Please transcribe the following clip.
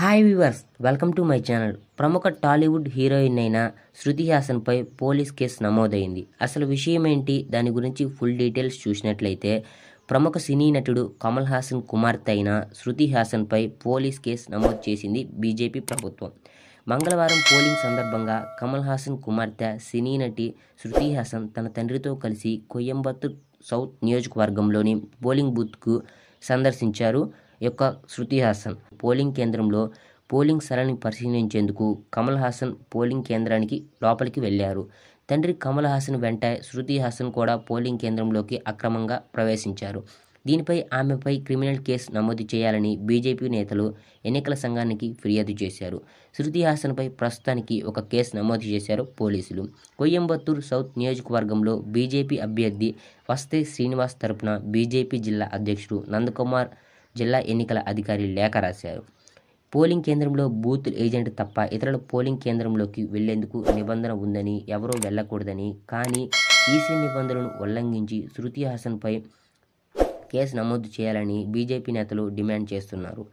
hi viewers welcome to my channel ప్రముఖ Tollywood heroine అయిన శృతి హాసన్ పై పోలీస్ కేసు నమోదైంది అసలు విషయం ఏంటి దాని గురించి ఫుల్ డీటెయిల్స్ చూసినట్లయితే ప్రముఖ సినీ నటుడు కమల్ హాసన్ కుమార్తె అయిన శృతి హాసన్ పై పోలీస్ కేసు నమోదు చేసింది బీజేపీ ప్రభుత్వం మంగళవారం పోలింగ్ సందర్భంగా కమల్ హాసన్ కుమార్తె సినీ నటి శృతి హాసన్ తన తండ్రితో కలిసి కొయ్యంబత్తూర్ సౌత్ నియోజకవర్గంలోని పోలింగ్ బూత్కు సందర్శించారు యొక్క శృతి హాసన్ పోలింగ్ కేంద్రంలో పోలింగ్ సరళిని పరిశీలించేందుకు కమల్ హాసన్ పోలింగ్ కేంద్రానికి లోపలికి వెళ్లారు తండ్రి కమల్ హాసన్ వెంట శృతి హాసన్ కూడా పోలింగ్ కేంద్రంలోకి అక్రమంగా ప్రవేశించారు దీనిపై ఆమెపై క్రిమినల్ కేసు నమోదు చేయాలని బీజేపీ నేతలు ఎన్నికల సంఘానికి ఫిర్యాదు చేశారు శృతి హాసన్పై ప్రస్తుతానికి ఒక కేసు నమోదు చేశారు పోలీసులు కొయ్యంబత్తూర్ సౌత్ నియోజకవర్గంలో బీజేపీ అభ్యర్థి వస్తే శ్రీనివాస్ తరపున బీజేపీ జిల్లా అధ్యక్షుడు నందకుమార్ జిల్లా ఎన్నికల అధికారి లేఖ రాశారు పోలింగ్ కేంద్రంలో బూత్ ఏజెంట్ తప్ప ఇతరుల పోలింగ్ కేంద్రంలోకి వెళ్లేందుకు నిబంధన ఉందని ఎవరూ వెళ్ళకూడదని కానీ ఈసీ నిబంధనలను ఉల్లంఘించి శృతి హాసన్పై కేసు నమోదు చేయాలని బీజేపీ నేతలు డిమాండ్ చేస్తున్నారు